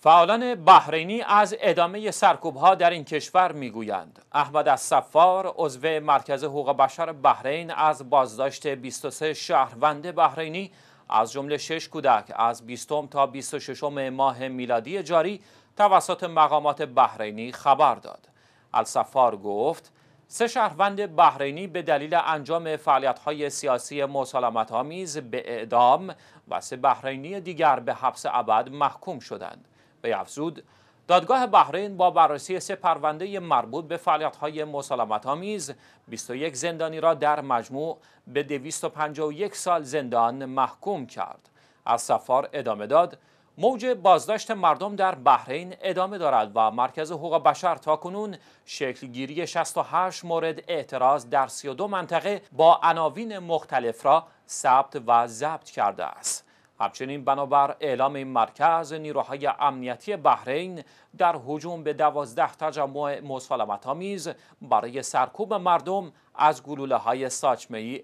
فعالان بحرینی از ادامه سرکوب ها در این کشور میگویند. احمد از عضو مرکز حقوق بشر بحرین از بازداشت 23 شهروند بحرینی از جمله 6 کودک از 20 تا 26 ماه میلادی جاری توسط مقامات بحرینی خبر داد. السفار گفت سه شهروند بحرینی به دلیل انجام های سیاسی مسالمت آمیز به اعدام و سه بحرینی دیگر به حبس ابد محکوم شدند. افزود دادگاه بحرین با بررسی سه پرونده مربوط به فعالیت‌های مسالمت‌آمیز 21 زندانی را در مجموع به 251 سال زندان محکوم کرد. از سفار ادامه داد موج بازداشت مردم در بحرین ادامه دارد و مرکز حقوق بشر تا کنون شکلگیری 68 مورد اعتراض در 32 منطقه با عناوین مختلف را ثبت و ضبط کرده است. همچنین بنابر اعلام این مرکز نیروهای امنیتی بحرین در حجوم به دوازده تجمع مسالمت آمیز برای سرکوب مردم از گلوله های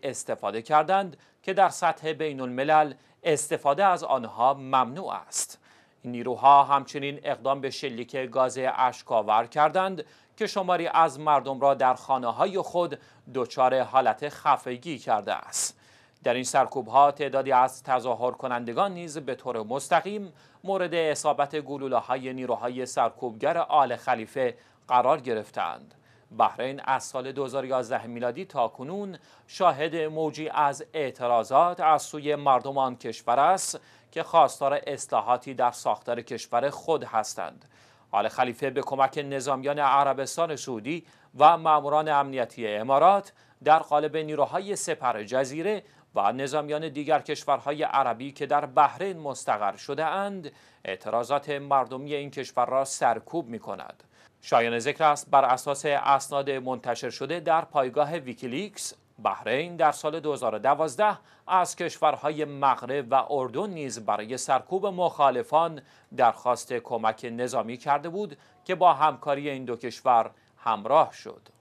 استفاده کردند که در سطح بین الملل استفاده از آنها ممنوع است. نیروها همچنین اقدام به شلیک گاز اشکاور کردند که شماری از مردم را در خانه های خود دچار حالت خفگی کرده است. در این سرکوب ها تعدادی از تظاهر کنندگان نیز به طور مستقیم مورد اصابت گلوله های نیروهای سرکوبگر آل خلیفه قرار گرفتند. بحرین از سال 2011 میلادی تا کنون شاهد موجی از اعتراضات از سوی مردمان کشور است که خواستار اصلاحاتی در ساختار کشور خود هستند. آل خلیفه به کمک نظامیان عربستان سعودی و ماموران امنیتی امارات در قالب نیروهای سپر جزیره و نظامیان دیگر کشورهای عربی که در بحرین مستقر شده اند اعتراضات مردمی این کشور را سرکوب می کند. شایان ذکر است بر اساس اسناد منتشر شده در پایگاه ویکیلیکس بحرین در سال 2012 از کشورهای مغرب و اردن نیز برای سرکوب مخالفان درخواست کمک نظامی کرده بود که با همکاری این دو کشور همراه شد.